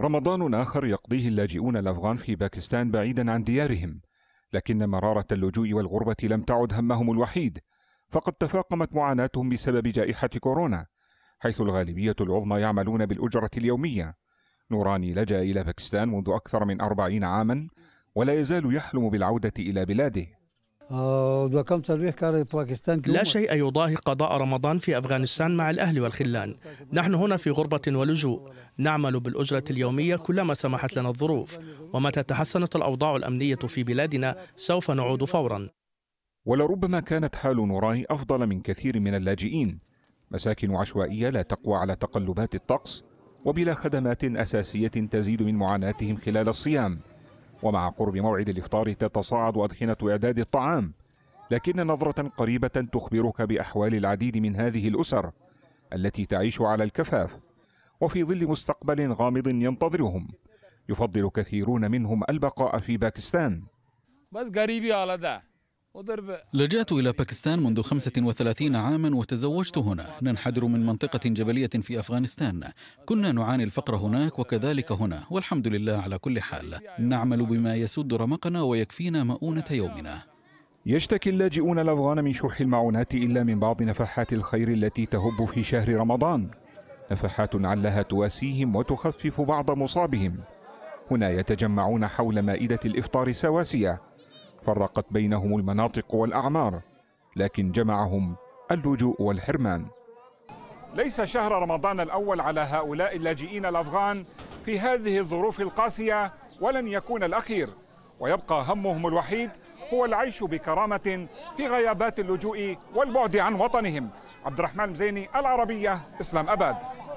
رمضان آخر يقضيه اللاجئون الأفغان في باكستان بعيدا عن ديارهم لكن مرارة اللجوء والغربة لم تعد همهم الوحيد فقد تفاقمت معاناتهم بسبب جائحة كورونا حيث الغالبية العظمى يعملون بالأجرة اليومية نوراني لجأ إلى باكستان منذ أكثر من أربعين عاما ولا يزال يحلم بالعودة إلى بلاده آه، لا شيء يضاهي قضاء رمضان في أفغانستان مع الأهل والخلان نحن هنا في غربة ولجوء نعمل بالأجرة اليومية كلما سمحت لنا الظروف ومتى تحسنت الأوضاع الأمنية في بلادنا سوف نعود فورا ولربما كانت حال نوراي أفضل من كثير من اللاجئين مساكن عشوائية لا تقوى على تقلبات الطقس وبلا خدمات أساسية تزيد من معاناتهم خلال الصيام ومع قرب موعد الإفطار تتصاعد أدخنة إعداد الطعام لكن نظرة قريبة تخبرك بأحوال العديد من هذه الأسر التي تعيش على الكفاف وفي ظل مستقبل غامض ينتظرهم يفضل كثيرون منهم البقاء في باكستان بس على ده لجأت إلى باكستان منذ 35 عاما وتزوجت هنا ننحدر من منطقة جبلية في أفغانستان كنا نعاني الفقر هناك وكذلك هنا والحمد لله على كل حال نعمل بما يسد رمقنا ويكفينا مؤونة يومنا يشتكي اللاجئون الأفغان من شح المعونات إلا من بعض نفحات الخير التي تهب في شهر رمضان نفحات علها تواسيهم وتخفف بعض مصابهم هنا يتجمعون حول مائدة الإفطار سواسية فرقت بينهم المناطق والأعمار لكن جمعهم اللجوء والحرمان ليس شهر رمضان الأول على هؤلاء اللاجئين الأفغان في هذه الظروف القاسية ولن يكون الأخير ويبقى همهم الوحيد هو العيش بكرامة في غيابات اللجوء والبعد عن وطنهم عبد الرحمن مزيني العربية إسلام أباد